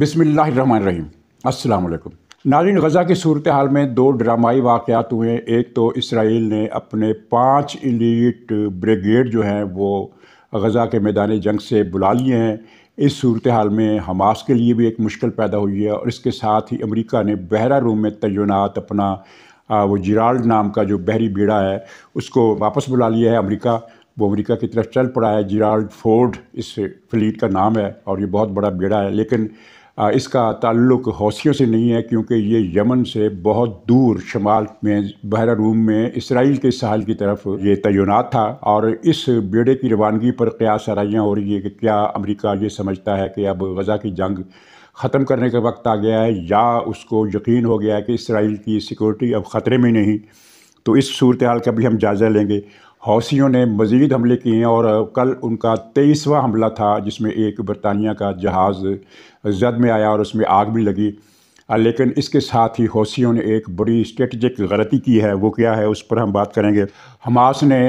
بسم اللہ الرحمن الرحیم السلام علیکم ناظرین غزہ کی صورتحال میں دو ڈرامائی واقعات ہوئے ایک تو اسرائیل نے اپنے پانچ انٹ بریگیڈ جو ہیں وہ غزہ کے میدان جنگ سے بلا لیے ہیں اس صورتحال میں حماس کے لیے بھی ایک مشکل پیدا ہوئی ہے اور اس کے ساتھ ہی امریکہ نے بحرہ روم میں تیونات اپنا وہ جیرالڈ نام کا جو بحری بیڑا ہے اس کو واپس بلا لیا ہے امریکہ وہ امریکہ کی طرف چل پڑا ہے جیرالڈ فورڈ اس فلیٹ کا نام ہے اور یہ بہت بڑا بیڑا ہے لیکن اس کا تعلق حوثیوں سے نہیں ہے کیونکہ یہ یمن سے بہت دور شمال میں بحر روم میں اسرائیل کے ساحل کی طرف یہ تعینات تھا اور اس بیڑے کی روانگی پر کیا آرائیاں ہو رہی ہے کہ کیا امریکہ یہ سمجھتا ہے کہ اب غزہ کی جنگ ختم کرنے کا وقت آ گیا ہے یا اس کو یقین ہو گیا ہے کہ اسرائیل کی سیکورٹی اب خطرے میں نہیں تو اس صورتحال کا بھی ہم جائزہ لیں گے حوثیوں نے مزید حملے کیے ہیں اور کل ان کا تیئیسواں حملہ تھا جس میں ایک برطانیہ کا جہاز زد میں آیا اور اس میں آگ بھی لگی لیکن اس کے ساتھ ہی حوثیوں نے ایک بڑی اسٹریٹجک غلطی کی ہے وہ کیا ہے اس پر ہم بات کریں گے حماس نے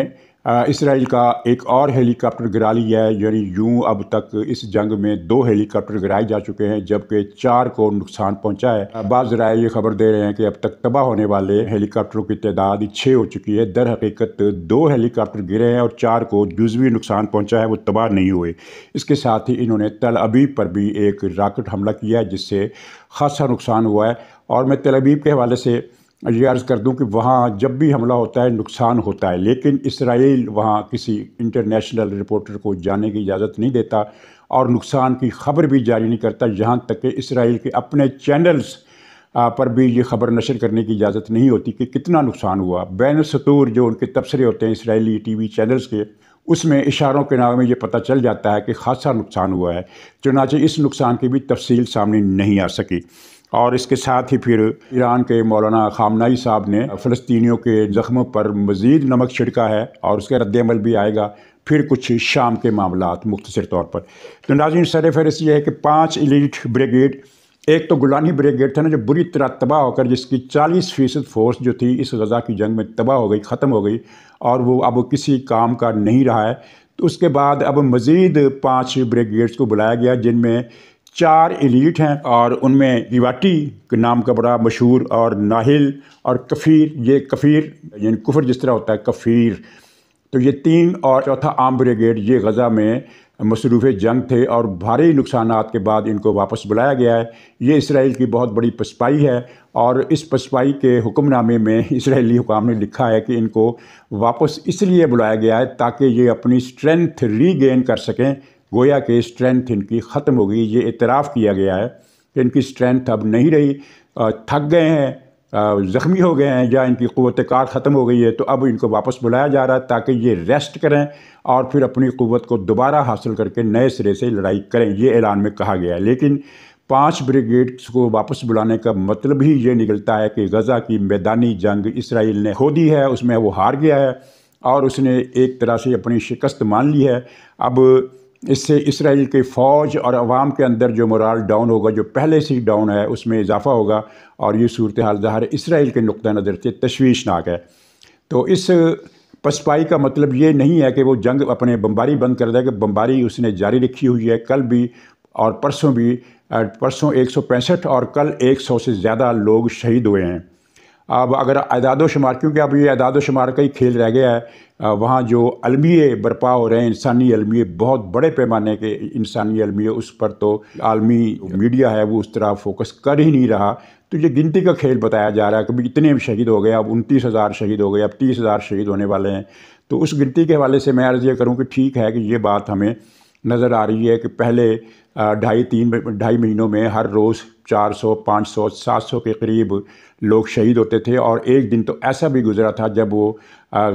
اسرائیل کا ایک اور ہیلی کاپٹر گرا لیا ہے یعنی یوں اب تک اس جنگ میں دو ہیلی کاپٹر گرائے جا چکے ہیں جبکہ چار کو نقصان پہنچا ہے بعض ذرائع یہ خبر دے رہے ہیں کہ اب تک تباہ ہونے والے ہیلی کاپٹروں کی تعداد چھ ہو چکی ہے در حقیقت دو ہیلی کاپٹر گرے ہیں اور چار کو جزوی نقصان پہنچا ہے وہ تباہ نہیں ہوئے اس کے ساتھ ہی انہوں نے تل ابیب پر بھی ایک راکٹ حملہ کیا ہے جس سے خاصا نقصان ہوا ہے اور میں تل ابیب کے حوالے سے یہ عرض کر دوں کہ وہاں جب بھی حملہ ہوتا ہے نقصان ہوتا ہے لیکن اسرائیل وہاں کسی انٹرنیشنل رپورٹر کو جانے کی اجازت نہیں دیتا اور نقصان کی خبر بھی جاری نہیں کرتا جہاں تک کہ اسرائیل کے اپنے چینلز پر بھی یہ خبر نشر کرنے کی اجازت نہیں ہوتی کہ کتنا نقصان ہوا بین سطور جو ان کے تبصرے ہوتے ہیں اسرائیلی ٹی وی چینلز کے اس میں اشاروں کے نام میں یہ پتہ چل جاتا ہے کہ خاصا نقصان ہوا ہے چنانچہ اس نقصان کی بھی تفصیل سامنے نہیں آ سکی اور اس کے ساتھ ہی پھر ایران کے مولانا خامنائی صاحب نے فلسطینیوں کے زخموں پر مزید نمک چھڑکا ہے اور اس کا رد عمل بھی آئے گا پھر کچھ شام کے معاملات مختصر طور پر تو ناظرین سر فہرست یہ ہے کہ پانچ ایلیٹ بریگیڈ ایک تو گلانی بریگیڈ تھا نا جو بری طرح تباہ ہو کر جس کی چالیس فیصد فورس جو تھی اس غزہ کی جنگ میں تباہ ہو گئی ختم ہو گئی اور وہ اب کسی کام کا نہیں رہا ہے تو اس کے بعد اب مزید پانچ بریگیڈس کو بلایا گیا جن میں چار ایلیٹ ہیں اور ان میں کے نام کا بڑا مشہور اور ناہل اور کفیر یہ کفیر یعنی کفر جس طرح ہوتا ہے کفیر تو یہ تین اور چوتھا عام بریگیڈ یہ غزہ میں مصروف جنگ تھے اور بھاری نقصانات کے بعد ان کو واپس بلایا گیا ہے یہ اسرائیل کی بہت بڑی پسپائی ہے اور اس پسپائی کے حکم نامے میں اسرائیلی حکام نے لکھا ہے کہ ان کو واپس اس لیے بلایا گیا ہے تاکہ یہ اپنی اسٹرینتھ ری گین کر سکیں گویا کہ اسٹرینتھ ان کی ختم ہو گئی یہ اعتراف کیا گیا ہے کہ ان کی اسٹرینتھ اب نہیں رہی تھک گئے ہیں زخمی ہو گئے ہیں یا ان کی قوت کار ختم ہو گئی ہے تو اب ان کو واپس بلایا جا رہا ہے تاکہ یہ ریسٹ کریں اور پھر اپنی قوت کو دوبارہ حاصل کر کے نئے سرے سے لڑائی کریں یہ اعلان میں کہا گیا ہے لیکن پانچ بریگیڈس کو واپس بلانے کا مطلب ہی یہ نکلتا ہے کہ غزہ کی میدانی جنگ اسرائیل نے ہو دی ہے اس میں وہ ہار گیا ہے اور اس نے ایک طرح سے اپنی شکست مان لی ہے اب اس سے اسرائیل کے فوج اور عوام کے اندر جو مرال ڈاؤن ہوگا جو پہلے سے ہی ڈاؤن ہے اس میں اضافہ ہوگا اور یہ صورتحال ظاہر اسرائیل کے نقطہ نظر سے تشویشناک ہے تو اس پسپائی کا مطلب یہ نہیں ہے کہ وہ جنگ اپنے بمباری بند کر دے کہ بمباری اس نے جاری رکھی ہوئی ہے کل بھی اور پرسوں بھی پرسوں ایک سو پینسٹھ اور کل ایک سو سے زیادہ لوگ شہید ہوئے ہیں اب اگر اعداد و شمار کیونکہ اب یہ اعداد و شمار کا ہی کھیل رہ گیا ہے وہاں جو علمیے برپا ہو رہے ہیں انسانی المیے بہت بڑے پیمانے کے انسانی علمیے اس پر تو عالمی میڈیا ہے وہ اس طرح فوکس کر ہی نہیں رہا تو یہ گنتی کا کھیل بتایا جا رہا ہے کہ اتنے شہید ہو گئے اب انتیس ہزار شہید ہو گئے اب تیس ہزار شہید ہونے والے ہیں تو اس گنتی کے حوالے سے میں عرض یہ کروں کہ ٹھیک ہے کہ یہ بات ہمیں نظر آ رہی ہے کہ پہلے ڈھائی تین ڈھائی مہینوں میں ہر روز چار سو پانچ سو سات سو کے قریب لوگ شہید ہوتے تھے اور ایک دن تو ایسا بھی گزرا تھا جب وہ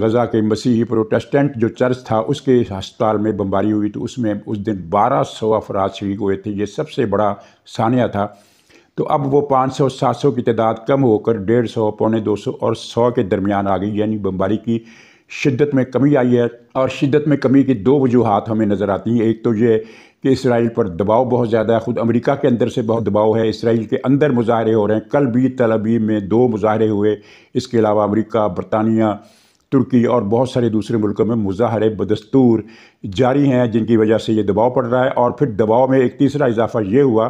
غزہ کے مسیحی پروٹیسٹنٹ جو چرچ تھا اس کے ہسپتال میں بمباری ہوئی تو اس میں اس دن بارہ سو افراد شہید ہوئے تھے یہ سب سے بڑا ثانیہ تھا تو اب وہ پانچ سو سات سو کی تعداد کم ہو کر ڈیڑھ سو پونے دو سو اور سو کے درمیان آ گئی یعنی بمباری کی شدت میں کمی آئی ہے اور شدت میں کمی کی دو وجوہات ہمیں نظر آتی ہیں ایک تو یہ کہ اسرائیل پر دباؤ بہت زیادہ ہے خود امریکہ کے اندر سے بہت دباؤ ہے اسرائیل کے اندر مظاہرے ہو رہے ہیں کل بھی طلبی میں دو مظاہرے ہوئے اس کے علاوہ امریکہ برطانیہ ترکی اور بہت سارے دوسرے ملکوں میں مظاہرے بدستور جاری ہیں جن کی وجہ سے یہ دباؤ پڑ رہا ہے اور پھر دباؤ میں ایک تیسرا اضافہ یہ ہوا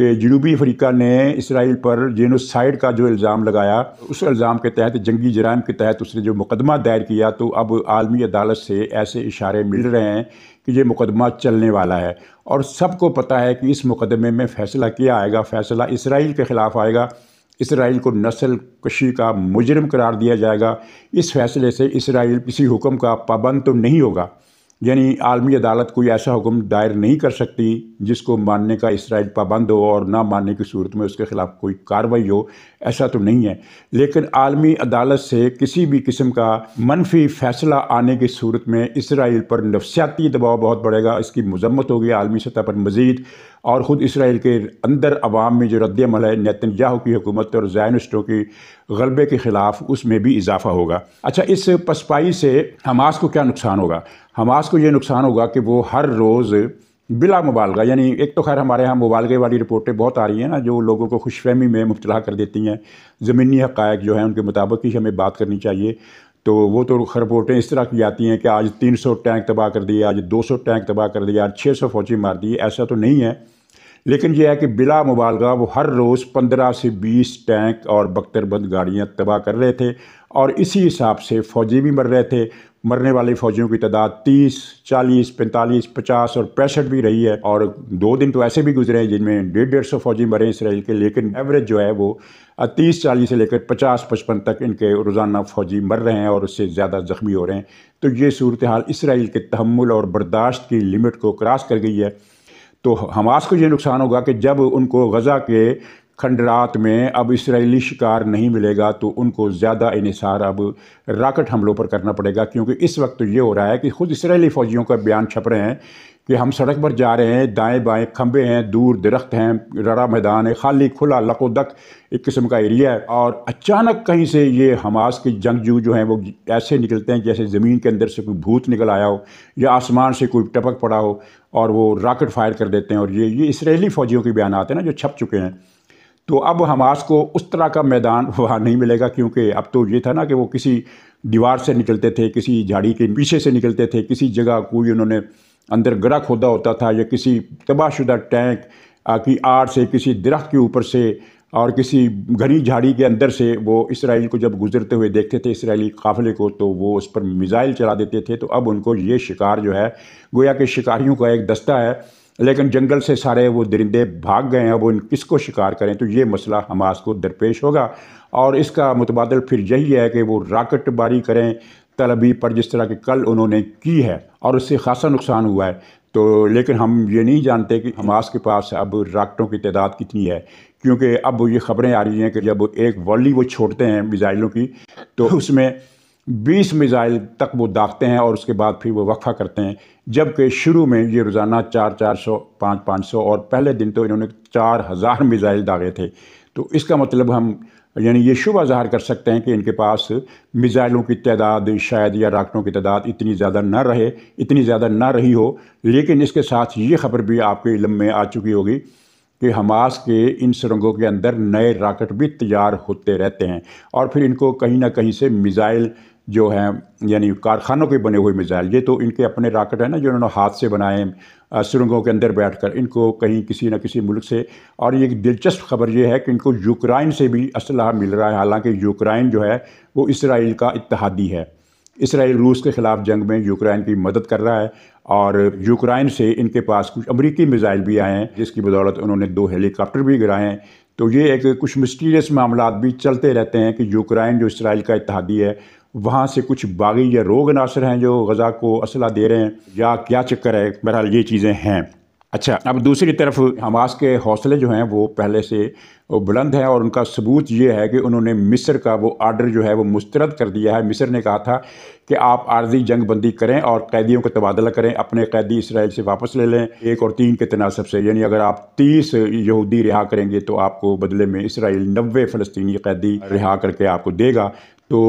کہ جنوبی افریقہ نے اسرائیل پر جینوسائڈ کا جو الزام لگایا اس الزام کے تحت جنگی جرائم کے تحت اس نے جو مقدمہ دائر کیا تو اب عالمی عدالت سے ایسے اشارے مل رہے ہیں کہ یہ مقدمہ چلنے والا ہے اور سب کو پتہ ہے کہ اس مقدمے میں فیصلہ کیا آئے گا فیصلہ اسرائیل کے خلاف آئے گا اسرائیل کو نسل کشی کا مجرم قرار دیا جائے گا اس فیصلے سے اسرائیل کسی حکم کا پابند تو نہیں ہوگا یعنی عالمی عدالت کوئی ایسا حکم دائر نہیں کر سکتی جس کو ماننے کا اسرائیل پابند ہو اور نہ ماننے کی صورت میں اس کے خلاف کوئی کاروائی ہو ایسا تو نہیں ہے لیکن عالمی عدالت سے کسی بھی قسم کا منفی فیصلہ آنے کی صورت میں اسرائیل پر نفسیاتی دباؤ بہت بڑھے گا اس کی مذمت ہوگی عالمی سطح پر مزید اور خود اسرائیل کے اندر عوام میں جو رد عمل ہے نیتن جاہو کی حکومت اور زائنسٹوں کی غلبے کے خلاف اس میں بھی اضافہ ہوگا اچھا اس پسپائی سے حماس کو کیا نقصان ہوگا حماس کو یہ نقصان ہوگا کہ وہ ہر روز بلا مبالغہ یعنی ایک تو خیر ہمارے ہاں مبالغے والی رپورٹیں بہت آ رہی ہیں نا جو لوگوں کو خوش فہمی میں مبتلا کر دیتی ہیں زمینی حقائق جو ہیں ان کے مطابق ہی ہمیں بات کرنی چاہیے تو وہ تو خپورٹیں اس طرح کی جاتی ہیں کہ آج تین سو ٹینک تباہ کر دیے آج دو سو ٹینک تباہ کر دیے آج چھ سو فوجی مار دیے ایسا تو نہیں ہے لیکن یہ ہے کہ بلا مبالغہ وہ ہر روز پندرہ سے بیس ٹینک اور بکتر بند گاڑیاں تباہ کر رہے تھے اور اسی حساب سے فوجی بھی مر رہے تھے مرنے والے فوجیوں کی تعداد تیس چالیس پینتالیس پچاس اور پینسٹھ بھی رہی ہے اور دو دن تو ایسے بھی گزرے ہیں جن میں ڈیڑھ ڈیڑھ سو فوجی مرے ہیں اسرائیل کے لیکن ایوریج جو ہے وہ تیس چالیس سے لے کر پچاس پچپن تک ان کے روزانہ فوجی مر رہے ہیں اور اس سے زیادہ زخمی ہو رہے ہیں تو یہ صورتحال اسرائیل کے تحمل اور برداشت کی لمٹ کو کراس کر گئی ہے تو حماس کو یہ نقصان ہوگا کہ جب ان کو غزہ کے کھنڈرات میں اب اسرائیلی شکار نہیں ملے گا تو ان کو زیادہ انحصار اب راکٹ حملوں پر کرنا پڑے گا کیونکہ اس وقت تو یہ ہو رہا ہے کہ خود اسرائیلی فوجیوں کا بیان چھپ رہے ہیں کہ ہم سڑک پر جا رہے ہیں دائیں بائیں کھمبے ہیں دور درخت ہیں رڑا میدان ہے خالی کھلا لق و دک ایک قسم کا ایریا ہے اور اچانک کہیں سے یہ حماس کے جنگجو جو ہیں وہ ایسے نکلتے ہیں جیسے زمین کے اندر سے کوئی بھوت نکل آیا ہو یا آسمان سے کوئی ٹپک پڑا ہو اور وہ راکٹ فائر کر دیتے ہیں اور یہ یہ اسرائیلی فوجیوں کے بیانات ہیں نا جو چھپ چکے ہیں تو اب حماس کو اس طرح کا میدان وہاں نہیں ملے گا کیونکہ اب تو یہ تھا نا کہ وہ کسی دیوار سے نکلتے تھے کسی جھاڑی کے پیچھے سے نکلتے تھے کسی جگہ کوئی انہوں نے اندر گڑا کھودا ہوتا تھا یا کسی تباہ شدہ ٹینک کی آڑ سے کسی درخت کے اوپر سے اور کسی گھنی جھاڑی کے اندر سے وہ اسرائیل کو جب گزرتے ہوئے دیکھتے تھے اسرائیلی قافلے کو تو وہ اس پر میزائل چلا دیتے تھے تو اب ان کو یہ شکار جو ہے گویا کہ شکاریوں کا ایک دستہ ہے لیکن جنگل سے سارے وہ درندے بھاگ گئے ہیں وہ ان کس کو شکار کریں تو یہ مسئلہ حماس کو درپیش ہوگا اور اس کا متبادل پھر یہی ہے کہ وہ راکٹ باری کریں طلبی پر جس طرح کہ کل انہوں نے کی ہے اور اس سے خاصا نقصان ہوا ہے تو لیکن ہم یہ نہیں جانتے کہ حماس کے پاس اب راکٹوں کی تعداد کتنی ہے کیونکہ اب یہ خبریں آ رہی ہیں کہ جب ایک والی وہ چھوڑتے ہیں میزائلوں کی تو اس میں بیس میزائل تک وہ داغتے ہیں اور اس کے بعد پھر وہ وقفہ کرتے ہیں جبکہ شروع میں یہ روزانہ چار چار سو پانچ پانچ سو اور پہلے دن تو انہوں نے چار ہزار میزائل داغے تھے تو اس کا مطلب ہم یعنی یہ شبہ ظاہر کر سکتے ہیں کہ ان کے پاس میزائلوں کی تعداد شاید یا راکٹوں کی تعداد اتنی زیادہ نہ رہے اتنی زیادہ نہ رہی ہو لیکن اس کے ساتھ یہ خبر بھی آپ کے علم میں آ چکی ہوگی کہ حماس کے ان سرنگوں کے اندر نئے راکٹ بھی تیار ہوتے رہتے ہیں اور پھر ان کو کہیں نہ کہیں سے میزائل جو ہیں یعنی کارخانوں کے بنے ہوئے میزائل یہ تو ان کے اپنے راکٹ ہیں نا جو انہوں نے ہاتھ سے بنائے ہیں سرنگوں کے اندر بیٹھ کر ان کو کہیں کسی نہ کسی ملک سے اور یہ ایک دلچسپ خبر یہ ہے کہ ان کو یوکرائن سے بھی اسلحہ مل رہا ہے حالانکہ یوکرائن جو ہے وہ اسرائیل کا اتحادی ہے اسرائیل روس کے خلاف جنگ میں یوکرائن کی مدد کر رہا ہے اور یوکرائن سے ان کے پاس کچھ امریکی میزائل بھی آئے ہیں جس کی بدولت انہوں نے دو ہیلی کاپٹر بھی گرائے ہیں تو یہ ایک کچھ مسٹیریس معاملات بھی چلتے رہتے ہیں کہ یوکرائن جو اسرائیل کا اتحادی ہے وہاں سے کچھ باغی یا روگ ناصر ہیں جو غذا کو اسلحہ دے رہے ہیں یا کیا چکر ہے بہرحال یہ چیزیں ہیں اچھا اب دوسری طرف حماس کے حوصلے جو ہیں وہ پہلے سے بلند ہیں اور ان کا ثبوت یہ ہے کہ انہوں نے مصر کا وہ آرڈر جو ہے وہ مسترد کر دیا ہے مصر نے کہا تھا کہ آپ عارضی جنگ بندی کریں اور قیدیوں کا تبادلہ کریں اپنے قیدی اسرائیل سے واپس لے لیں ایک اور تین کے تناسب سے یعنی اگر آپ تیس یہودی رہا کریں گے تو آپ کو بدلے میں اسرائیل نوے فلسطینی قیدی رہا کر کے آپ کو دے گا تو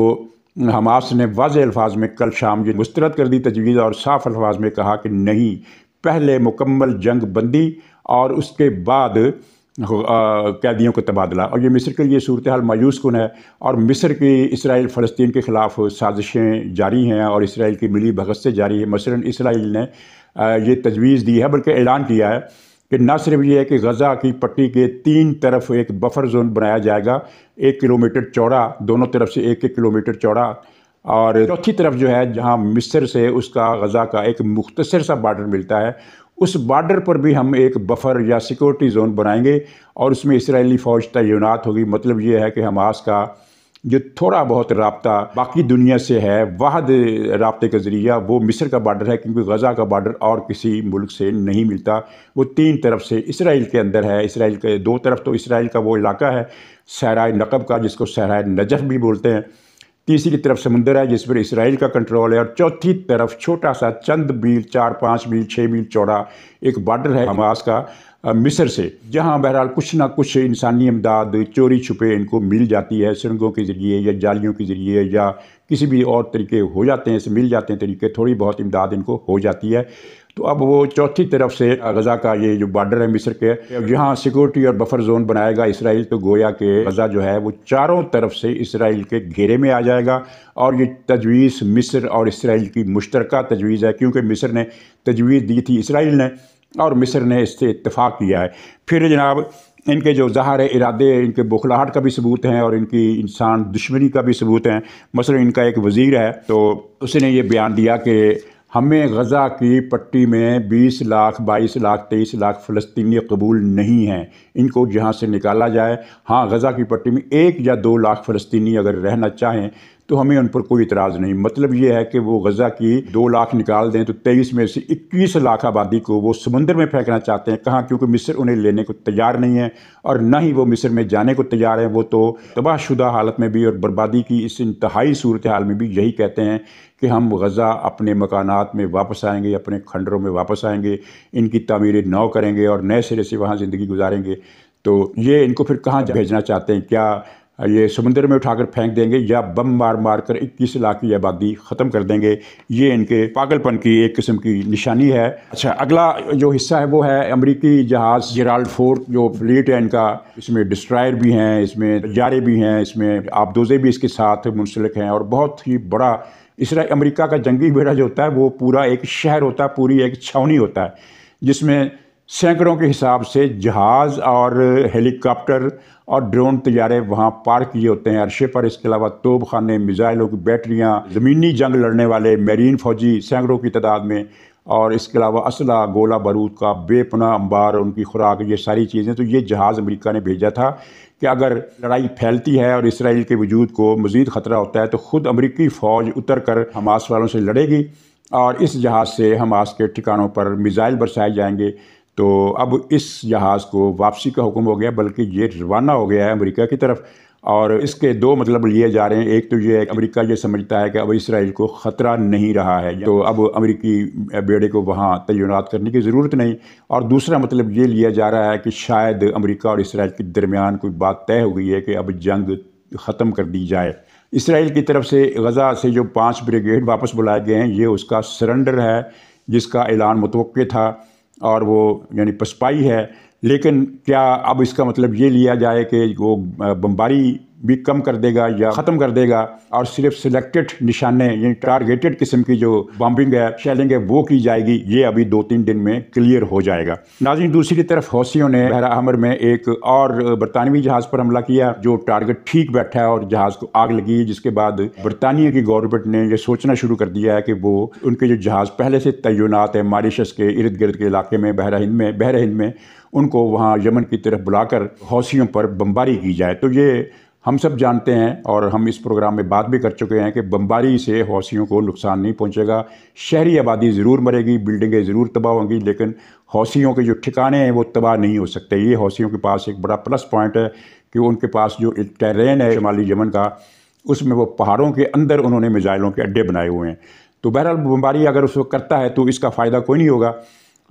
حماس نے واضح الفاظ میں کل شام یہ مسترد کر دی تجویز اور صاف الفاظ میں کہا کہ نہیں پہلے مکمل جنگ بندی اور اس کے بعد قیدیوں کا تبادلہ اور یہ مصر کے لیے صورتحال مایوس کن ہے اور مصر کی اسرائیل فلسطین کے خلاف سازشیں جاری ہیں اور اسرائیل کی ملی سے جاری ہے مثلا اسرائیل نے یہ تجویز دی ہے بلکہ اعلان کیا ہے کہ نہ صرف یہ ہے کہ غزہ کی پٹی کے تین طرف ایک بفر زون بنایا جائے گا ایک کلومیٹر چوڑا دونوں طرف سے ایک ایک کلومیٹر چوڑا اور چوتھی طرف جو ہے جہاں مصر سے اس کا غزہ کا ایک مختصر سا بارڈر ملتا ہے اس بارڈر پر بھی ہم ایک بفر یا سیکورٹی زون بنائیں گے اور اس میں اسرائیلی فوج تعینات ہوگی مطلب یہ ہے کہ حماس کا جو تھوڑا بہت رابطہ باقی دنیا سے ہے واحد رابطے کا ذریعہ وہ مصر کا بارڈر ہے کیونکہ غزہ کا بارڈر اور کسی ملک سے نہیں ملتا وہ تین طرف سے اسرائیل کے اندر ہے اسرائیل کے دو طرف تو اسرائیل کا وہ علاقہ ہے صحرائے نقب کا جس کو صحرائے نجف بھی بولتے ہیں تیسری طرف سمندر ہے جس پر اسرائیل کا کنٹرول ہے اور چوتھی طرف چھوٹا سا چند میل چار پانچ میل چھ میل چوڑا ایک بارڈر ہے حماس کا مصر سے جہاں بہرحال کچھ نہ کچھ انسانی امداد چوری چھپے ان کو مل جاتی ہے سرنگوں کے ذریعے یا جالیوں کے ذریعے یا کسی بھی اور طریقے ہو جاتے ہیں اسے مل جاتے ہیں طریقے تھوڑی بہت امداد ان کو ہو جاتی ہے تو اب وہ چوتھی طرف سے غزہ کا یہ جو بارڈر ہے مصر کے یہاں سیکورٹی اور بفر زون بنائے گا اسرائیل تو گویا کہ غزہ جو ہے وہ چاروں طرف سے اسرائیل کے گھیرے میں آ جائے گا اور یہ تجویز مصر اور اسرائیل کی مشترکہ تجویز ہے کیونکہ مصر نے تجویز دی تھی اسرائیل نے اور مصر نے اس سے اتفاق کیا ہے پھر جناب ان کے جو ظاہر ارادے ان کے بخلاہٹ کا بھی ثبوت ہیں اور ان کی انسان دشمنی کا بھی ثبوت ہیں مثلا ان کا ایک وزیر ہے تو اس نے یہ بیان دیا کہ ہمیں غزہ کی پٹی میں بیس لاکھ بائیس لاکھ تیئیس لاکھ فلسطینی قبول نہیں ہیں ان کو جہاں سے نکالا جائے ہاں غزہ کی پٹی میں ایک یا دو لاکھ فلسطینی اگر رہنا چاہیں تو ہمیں ان پر کوئی اعتراض نہیں مطلب یہ ہے کہ وہ غزہ کی دو لاکھ نکال دیں تو تیئیس میں سے اکیس لاکھ آبادی کو وہ سمندر میں پھینکنا چاہتے ہیں کہاں کیونکہ مصر انہیں لینے کو تیار نہیں ہے اور نہ ہی وہ مصر میں جانے کو تیار ہیں وہ تو تباہ شدہ حالت میں بھی اور بربادی کی اس انتہائی صورتحال میں بھی یہی کہتے ہیں کہ ہم غزہ اپنے مکانات میں واپس آئیں گے اپنے کھنڈروں میں واپس آئیں گے ان کی تعمیریں نو کریں گے اور نئے سرے سے وہاں زندگی گزاریں گے تو یہ ان کو پھر کہاں بھیجنا چاہتے ہیں کیا یہ سمندر میں اٹھا کر پھینک دیں گے یا بم مار مار کر اکیس لاکھ کی آبادی ختم کر دیں گے یہ ان کے پاگل پن کی ایک قسم کی نشانی ہے اچھا اگلا جو حصہ ہے وہ ہے امریکی جہاز جیرالڈ فورٹ جو فلیٹ ہے ان کا اس میں ڈسٹرائر بھی ہیں اس میں جارے بھی ہیں اس میں آبدوزے بھی اس کے ساتھ منسلک ہیں اور بہت ہی بڑا اسرائیل امریکہ کا جنگی بیڑا جو ہوتا ہے وہ پورا ایک شہر ہوتا ہے پوری ایک چھاونی ہوتا ہے جس میں سینکڑوں کے حساب سے جہاز اور ہیلی کاپٹر اور ڈرون تیارے وہاں پارک کیے ہوتے ہیں عرشے پر اس کے علاوہ خانے میزائلوں کی بیٹریاں زمینی جنگ لڑنے والے میرین فوجی سینکڑوں کی تعداد میں اور اس کے علاوہ اسلحہ گولہ بارود کا بے پناہ امبار ان کی خوراک یہ ساری چیزیں تو یہ جہاز امریکہ نے بھیجا تھا کہ اگر لڑائی پھیلتی ہے اور اسرائیل کے وجود کو مزید خطرہ ہوتا ہے تو خود امریکی فوج اتر کر حماس والوں سے لڑے گی اور اس جہاز سے حماس کے ٹھکانوں پر میزائل برسائے جائیں گے تو اب اس جہاز کو واپسی کا حکم ہو گیا بلکہ یہ روانہ ہو گیا ہے امریکہ کی طرف اور اس کے دو مطلب لیے جا رہے ہیں ایک تو یہ ہے امریکہ یہ سمجھتا ہے کہ اب اسرائیل کو خطرہ نہیں رہا ہے تو اب امریکی بیڑے کو وہاں تعینات کرنے کی ضرورت نہیں اور دوسرا مطلب یہ لیا جا رہا ہے کہ شاید امریکہ اور اسرائیل کے درمیان کوئی بات طے ہو گئی ہے کہ اب جنگ ختم کر دی جائے اسرائیل کی طرف سے غزہ سے جو پانچ بریگیڈ واپس بلائے گئے ہیں یہ اس کا سرنڈر ہے جس کا اعلان متوقع تھا اور وہ یعنی پسپائی ہے لیکن کیا اب اس کا مطلب یہ لیا جائے کہ وہ بمباری بھی کم کر دے گا یا ختم کر دے گا اور صرف سلیکٹڈ نشانے یعنی ٹارگیٹڈ قسم کی جو بامبنگ ہے شیلنگ ہے وہ کی جائے گی یہ ابھی دو تین دن میں کلیئر ہو جائے گا ناظرین دوسری طرف حوثیوں نے بحر میں ایک اور برطانوی جہاز پر حملہ کیا جو ٹارگٹ ٹھیک بیٹھا ہے اور جہاز کو آگ لگی جس کے بعد برطانیہ کی گورنمنٹ نے یہ سوچنا شروع کر دیا ہے کہ وہ ان کے جو جہاز پہلے سے تعینات ہیں ماریشس کے ارد گرد کے علاقے میں بحر ہند میں بحر ہند میں ان کو وہاں یمن کی طرف بلا کر حوثیوں پر بمباری کی جائے تو یہ ہم سب جانتے ہیں اور ہم اس پروگرام میں بات بھی کر چکے ہیں کہ بمباری سے حوثیوں کو نقصان نہیں پہنچے گا شہری آبادی ضرور مرے گی بلڈنگیں ضرور تباہ ہوں گی لیکن حوثیوں کے جو ٹھکانے ہیں وہ تباہ نہیں ہو سکتے یہ حوثیوں کے پاس ایک بڑا پلس پوائنٹ ہے کہ ان کے پاس جو ٹیرین ہے شمالی جمن کا اس میں وہ پہاڑوں کے اندر انہوں نے میزائلوں کے اڈے بنائے ہوئے ہیں تو بہرحال بمباری اگر اس کو کرتا ہے تو اس کا فائدہ کوئی نہیں ہوگا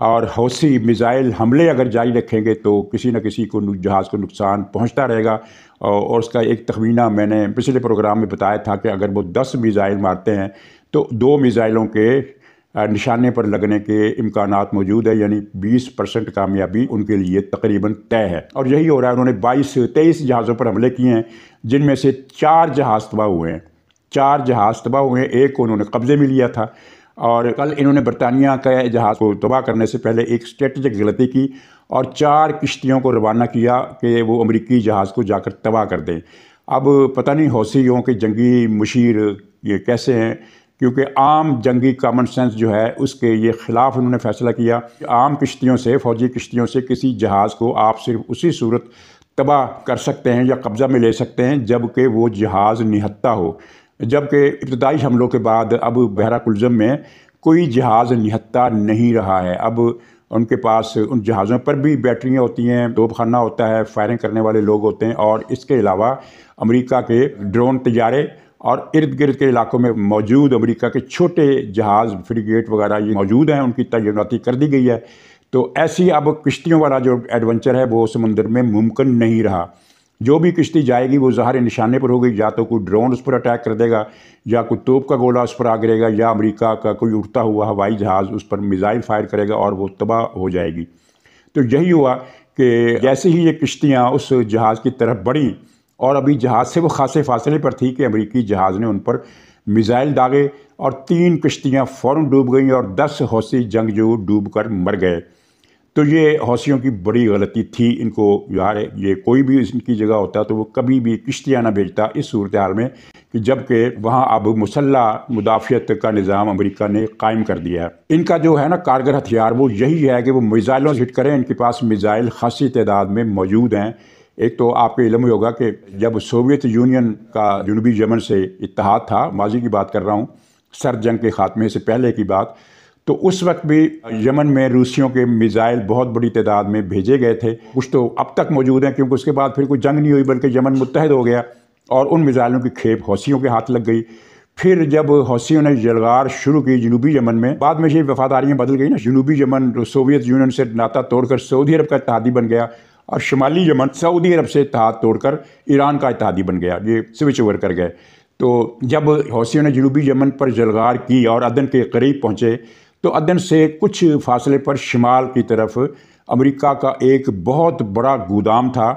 اور حوثی میزائل حملے اگر جاری رکھیں گے تو کسی نہ کسی کو جہاز کو نقصان پہنچتا رہے گا اور اس کا ایک تخمینہ میں نے پچھلے پروگرام میں بتایا تھا کہ اگر وہ دس میزائل مارتے ہیں تو دو میزائلوں کے نشانے پر لگنے کے امکانات موجود ہیں یعنی بیس پرسنٹ کامیابی ان کے لیے تقریباً طے ہے اور یہی ہو رہا ہے انہوں نے بائیس تیئیس جہازوں پر حملے کیے ہیں جن میں سے چار جہاز تباہ ہوئے ہیں چار جہاز تباہ ہوئے ہیں ایک کو انہوں نے قبضے میں لیا تھا اور کل انہوں نے برطانیہ کا جہاز کو تباہ کرنے سے پہلے ایک اسٹریٹجک غلطی کی اور چار کشتیوں کو روانہ کیا کہ وہ امریکی جہاز کو جا کر تباہ کر دیں اب پتہ نہیں حوثی ہوں کہ جنگی مشیر یہ کیسے ہیں کیونکہ عام جنگی کامن سینس جو ہے اس کے یہ خلاف انہوں نے فیصلہ کیا کہ عام کشتیوں سے فوجی کشتیوں سے کسی جہاز کو آپ صرف اسی صورت تباہ کر سکتے ہیں یا قبضہ میں لے سکتے ہیں جب کہ وہ جہاز نہتہ ہو جبکہ ابتدائی حملوں کے بعد اب بحراک کلزم میں کوئی جہاز نہتہ نہیں رہا ہے اب ان کے پاس ان جہازوں پر بھی بیٹریاں ہوتی ہیں خانہ ہوتا ہے فائرنگ کرنے والے لوگ ہوتے ہیں اور اس کے علاوہ امریکہ کے ڈرون تجارے اور ارد گرد کے علاقوں میں موجود امریکہ کے چھوٹے جہاز فریگیٹ وغیرہ یہ موجود ہیں ان کی تعیناتی کر دی گئی ہے تو ایسی اب کشتیوں والا جو ایڈونچر ہے وہ سمندر میں ممکن نہیں رہا جو بھی کشتی جائے گی وہ ظاہر نشانے پر ہوگی یا تو کوئی ڈرون اس پر اٹیک کر دے گا یا کوئی توپ کا گولہ اس پر آ گرے گا یا امریکہ کا کوئی اٹھتا ہوا ہوائی جہاز اس پر میزائل فائر کرے گا اور وہ تباہ ہو جائے گی تو یہی ہوا کہ جیسے ہی یہ کشتیاں اس جہاز کی طرف بڑھیں اور ابھی جہاز سے وہ خاصے فاصلے پر تھی کہ امریکی جہاز نے ان پر میزائل داغے اور تین کشتیاں فوراً ڈوب گئیں اور دس حوثی جنگجو ڈوب کر مر گئے تو یہ حوثیوں کی بڑی غلطی تھی ان کو یار یہ کوئی بھی ان کی جگہ ہوتا تو وہ کبھی بھی کشتیاں نہ بھیجتا اس صورتحال میں کہ جب کہ وہاں اب مسلح مدافعت کا نظام امریکہ نے قائم کر دیا ہے ان کا جو ہے نا کارگر ہتھیار وہ یہی ہے کہ وہ میزائلوں سے ہٹ کریں ان کے پاس میزائل خاصی تعداد میں موجود ہیں ایک تو آپ کے علم ہی ہوگا کہ جب سوویت یونین کا جنوبی جمن سے اتحاد تھا ماضی کی بات کر رہا ہوں سر جنگ کے خاتمے سے پہلے کی بات تو اس وقت بھی یمن میں روسیوں کے میزائل بہت بڑی تعداد میں بھیجے گئے تھے کچھ تو اب تک موجود ہیں کیونکہ اس کے بعد پھر کوئی جنگ نہیں ہوئی بلکہ یمن متحد ہو گیا اور ان میزائلوں کی کھیپ حوثیوں کے ہاتھ لگ گئی پھر جب حوثیوں نے جلغار شروع کی جنوبی یمن میں بعد میں یہ وفاداریاں بدل گئی نا جنوبی یمن سوویت یونین سے ناتا توڑ کر سعودی عرب کا اتحادی بن گیا اور شمالی یمن سعودی عرب سے اتحاد توڑ کر ایران کا اتحادی بن گیا یہ سوئچ اوور کر گئے تو جب حوثیوں نے جنوبی یمن پر جلغار کی اور عدن کے قریب پہنچے تو عدن سے کچھ فاصلے پر شمال کی طرف امریکہ کا ایک بہت بڑا گودام تھا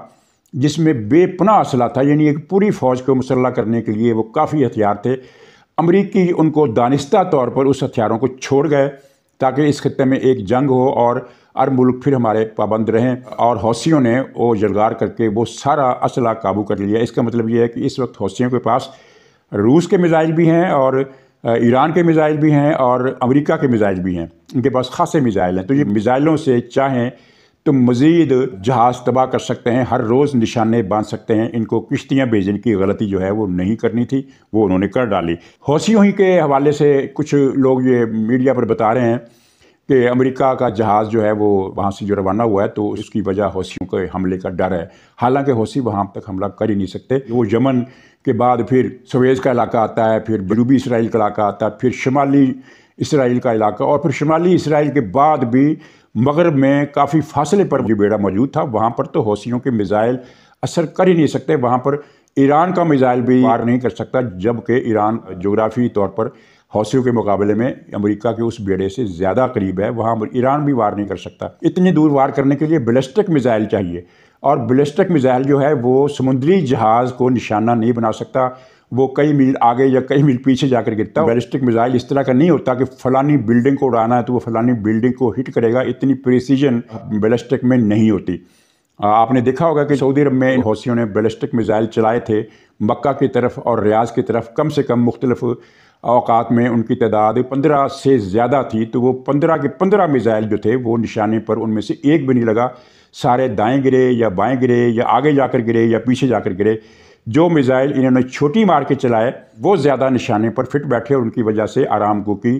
جس میں بے پناہ اسلحہ تھا یعنی ایک پوری فوج کو مسلح کرنے کے لیے وہ کافی ہتھیار تھے امریکی ان کو دانستہ طور پر اس ہتھیاروں کو چھوڑ گئے تاکہ اس خطے میں ایک جنگ ہو اور ار ملک پھر ہمارے پابند رہیں اور حوثیوں نے وہ جلگار کر کے وہ سارا اسلحہ قابو کر لیا اس کا مطلب یہ ہے کہ اس وقت حوثیوں کے پاس روس کے میزائل بھی ہیں اور ایران کے میزائل بھی ہیں اور امریکہ کے میزائل بھی ہیں ان کے پاس خاصے میزائل ہیں تو یہ میزائلوں سے چاہیں تو مزید جہاز تباہ کر سکتے ہیں ہر روز نشانے باندھ سکتے ہیں ان کو کشتیاں بھیجنے کی غلطی جو ہے وہ نہیں کرنی تھی وہ انہوں نے کر ڈالی حوثیوں ہی کے حوالے سے کچھ لوگ یہ میڈیا پر بتا رہے ہیں کہ امریکہ کا جہاز جو ہے وہ وہاں سے جو روانہ ہوا ہے تو اس کی وجہ حوثیوں کے حملے کا ڈر ہے حالانکہ حوثی وہاں تک حملہ کر ہی نہیں سکتے وہ یمن کے بعد پھر سویز کا علاقہ آتا ہے پھر جنوبی اسرائیل کا علاقہ آتا ہے پھر شمالی اسرائیل کا علاقہ اور پھر شمالی اسرائیل کے بعد بھی مغرب میں کافی فاصلے پر جو بیڑا موجود تھا وہاں پر تو حوثیوں کے میزائل اثر کر ہی نہیں سکتے وہاں پر ایران کا میزائل بھی وار نہیں کر سکتا جب کہ ایران جغرافی طور پر حوثیوں کے مقابلے میں امریکہ کے اس بیڑے سے زیادہ قریب ہے وہاں ایران بھی وار نہیں کر سکتا اتنی دور وار کرنے کے لیے بلسٹک میزائل چاہیے اور بلسٹک میزائل جو ہے وہ سمندری جہاز کو نشانہ نہیں بنا سکتا وہ کئی میل آگے یا کئی میل پیچھے جا کر گرتا بیلسٹک میزائل اس طرح کا نہیں ہوتا کہ فلانی بلڈنگ کو اڑانا ہے تو وہ فلانی بلڈنگ کو ہٹ کرے گا اتنی پریسیجن بیلسٹک میں نہیں ہوتی آپ نے دیکھا ہوگا کہ سعودی عرب میں حوثیوں نے بیلسٹک میزائل چلائے تھے مکہ کی طرف اور ریاض کی طرف کم سے کم مختلف اوقات میں ان کی تعداد پندرہ سے زیادہ تھی تو وہ پندرہ کے پندرہ میزائل جو تھے وہ نشانے پر ان میں سے ایک بھی نہیں لگا سارے دائیں گرے یا بائیں گرے یا آگے جا کر گرے یا پیچھے جا کر گرے جو میزائل انہوں نے چھوٹی مار کے چلائے وہ زیادہ نشانے پر فٹ بیٹھے اور ان کی وجہ سے آرام کو کی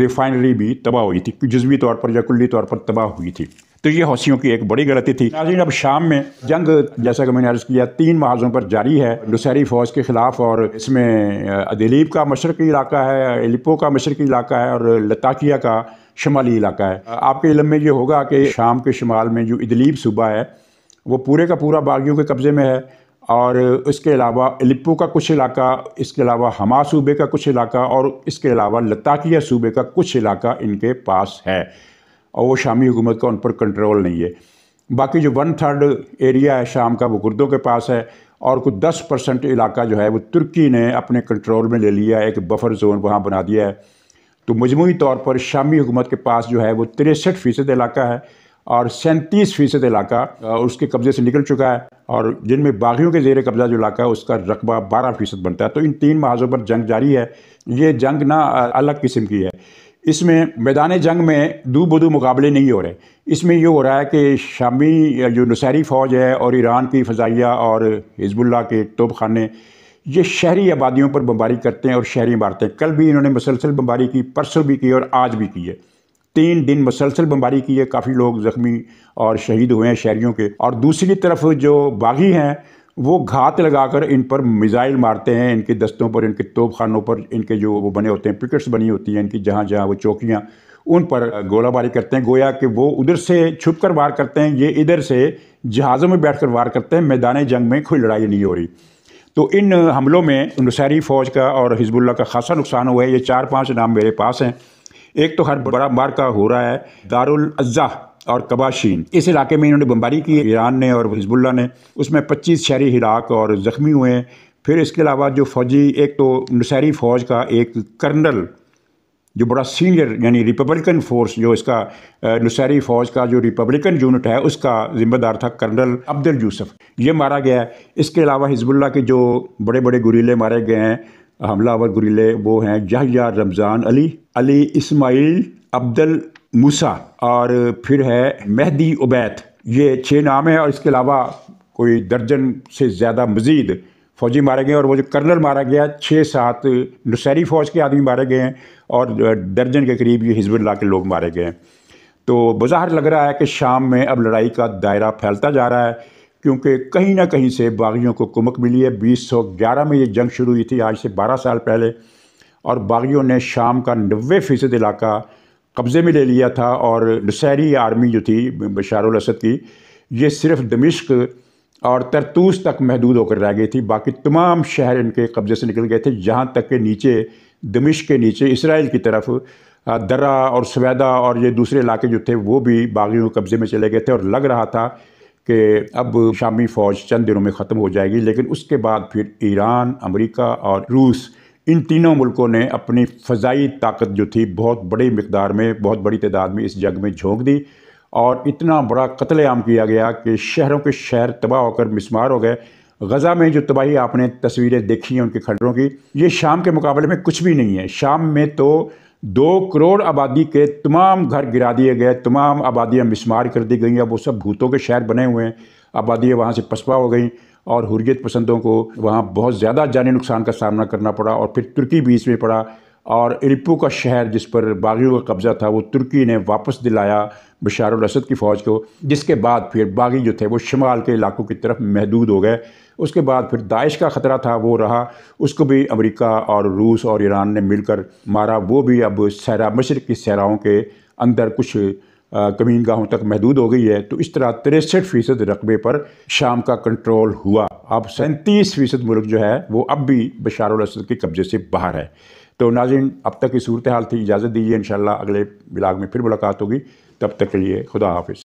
ریفائنری بھی تباہ ہوئی تھی جزوی طور پر یا کلی طور پر تباہ ہوئی تھی تو یہ حوثیوں کی ایک بڑی غلطی تھی ناظرین اب شام میں جنگ جیسا کہ میں نے عرض کیا تین محاذوں پر جاری ہے نشہری فوج کے خلاف اور اس میں ادلیب کا مشرقی علاقہ ہے الپو کا مشرقی علاقہ ہے اور لتاکیہ کا شمالی علاقہ ہے آپ کے علم میں یہ ہوگا کہ شام کے شمال میں جو ادلیب صوبہ ہے وہ پورے کا پورا باغیوں کے قبضے میں ہے اور اس کے علاوہ الپو کا کچھ علاقہ اس کے علاوہ ہما صوبے کا کچھ علاقہ اور اس کے علاوہ لتاکیہ صوبے کا کچھ علاقہ ان کے پاس ہے اور وہ شامی حکومت کا ان پر کنٹرول نہیں ہے باقی جو ون تھرڈ ایریا ہے شام کا وہ گردوں کے پاس ہے اور کچھ دس پرسنٹ علاقہ جو ہے وہ ترکی نے اپنے کنٹرول میں لے لیا ہے ایک بفر زون وہاں بنا دیا ہے تو مجموعی طور پر شامی حکومت کے پاس جو ہے وہ تریسٹھ فیصد علاقہ ہے اور سینتیس فیصد علاقہ اس کے قبضے سے نکل چکا ہے اور جن میں باغیوں کے زیر قبضہ جو علاقہ ہے اس کا رقبہ بارہ فیصد بنتا ہے تو ان تین محاذوں پر جنگ جاری ہے یہ جنگ نہ الگ قسم کی ہے اس میں میدان جنگ میں دو بدو مقابلے نہیں ہو رہے اس میں یہ ہو رہا ہے کہ شامی جو نصیری فوج ہے اور ایران کی فضائیہ اور حزب اللہ کے توپ خانے یہ شہری آبادیوں پر بمباری کرتے ہیں اور شہری عمارتیں ہیں کل بھی انہوں نے مسلسل بمباری کی پرسوں بھی کی اور آج بھی کی ہے تین دن مسلسل بمباری کی ہے کافی لوگ زخمی اور شہید ہوئے ہیں شہریوں کے اور دوسری طرف جو باغی ہیں وہ گھات لگا کر ان پر میزائل مارتے ہیں ان کے دستوں پر ان کے خانوں پر ان کے جو وہ بنے ہوتے ہیں پکٹس بنی ہوتی ہیں ان کی جہاں جہاں وہ چوکیاں ان پر گولہ باری کرتے ہیں گویا کہ وہ ادھر سے چھپ کر وار کرتے ہیں یہ ادھر سے جہازوں میں بیٹھ کر وار کرتے ہیں میدان جنگ میں کوئی لڑائی نہیں ہو رہی تو ان حملوں میں نصیری فوج کا اور حزب اللہ کا خاصا نقصان ہوا ہے یہ چار پانچ نام میرے پاس ہیں ایک تو ہر بڑا بار کا ہو رہا ہے دارالاضی اور کباشین اس علاقے میں انہوں نے بمباری کی ایران نے اور حزب اللہ نے اس میں پچیس شہری ہلاک اور زخمی ہوئے ہیں پھر اس کے علاوہ جو فوجی ایک تو نصیری فوج کا ایک کرنل جو بڑا سینئر یعنی ریپبلکن فورس جو اس کا نصیری فوج کا جو ریپبلکن یونٹ ہے اس کا ذمہ دار تھا کرنل عبد یوسف یہ مارا گیا ہے اس کے علاوہ حزب اللہ کے جو بڑے بڑے گریلے مارے گئے ہیں حملہ آور گریلے وہ ہیں جہیا رمضان علی علی اسماعیل عبد الموسا اور پھر ہے مہدی عبید یہ چھ نام ہیں اور اس کے علاوہ کوئی درجن سے زیادہ مزید فوجی مارے گئے اور وہ جو کرنل مارا گیا چھ سات نصیری فوج کے آدمی مارے گئے ہیں اور درجن کے قریب یہ حزب اللہ کے لوگ مارے گئے ہیں تو بظاہر لگ رہا ہے کہ شام میں اب لڑائی کا دائرہ پھیلتا جا رہا ہے کیونکہ کہیں نہ کہیں سے باغیوں کو کمک ملی ہے بیس سو گیارہ میں یہ جنگ شروع ہوئی تھی آج سے بارہ سال پہلے اور باغیوں نے شام کا نوے فیصد علاقہ قبضے میں لے لیا تھا اور نصیری آرمی جو تھی بشار الاسد کی یہ صرف دمشق اور ترتوس تک محدود ہو کر رہ گئی تھی باقی تمام شہر ان کے قبضے سے نکل گئے تھے جہاں تک کہ نیچے دمشق کے نیچے اسرائیل کی طرف درہ اور سویدہ اور یہ دوسرے علاقے جو تھے وہ بھی باغیوں قبضے میں چلے گئے تھے اور لگ رہا تھا کہ اب شامی فوج چند دنوں میں ختم ہو جائے گی لیکن اس کے بعد پھر ایران امریکہ اور روس ان تینوں ملکوں نے اپنی فضائی طاقت جو تھی بہت بڑی مقدار میں بہت بڑی تعداد میں اس جگ میں جھونک دی اور اتنا بڑا قتل عام کیا گیا کہ شہروں کے شہر تباہ ہو کر مسمار ہو گئے غزہ میں جو تباہی آپ نے تصویریں دیکھی ہیں ان کے کھنڈروں کی یہ شام کے مقابلے میں کچھ بھی نہیں ہے شام میں تو دو کروڑ آبادی کے تمام گھر گرا دیے گئے تمام آبادیاں مسمار کر دی گئیں اب وہ سب بھوتوں کے شہر بنے ہوئے ہیں آبادیاں وہاں سے پسپا ہو گئیں اور حریت پسندوں کو وہاں بہت زیادہ جانی نقصان کا سامنا کرنا پڑا اور پھر ترکی بھی اس میں پڑا اور الپو کا شہر جس پر باغیوں کا قبضہ تھا وہ ترکی نے واپس دلایا بشار الاسد کی فوج کو جس کے بعد پھر باغی جو تھے وہ شمال کے علاقوں کی طرف محدود ہو گئے اس کے بعد پھر داعش کا خطرہ تھا وہ رہا اس کو بھی امریکہ اور روس اور ایران نے مل کر مارا وہ بھی اب سیرا مشرق کی سیراؤں کے اندر کچھ کمین گاہوں تک محدود ہو گئی ہے تو اس طرح تریسٹھ فیصد رقبے پر شام کا کنٹرول ہوا اب سینتیس فیصد ملک جو ہے وہ اب بھی بشار الاسد کے قبضے سے باہر ہے تو ناظرین اب تک کی صورتحال تھی اجازت دیجیے انشاءاللہ اگلے بلاگ میں پھر ملاقات ہوگی تب تک کے لیے خدا حافظ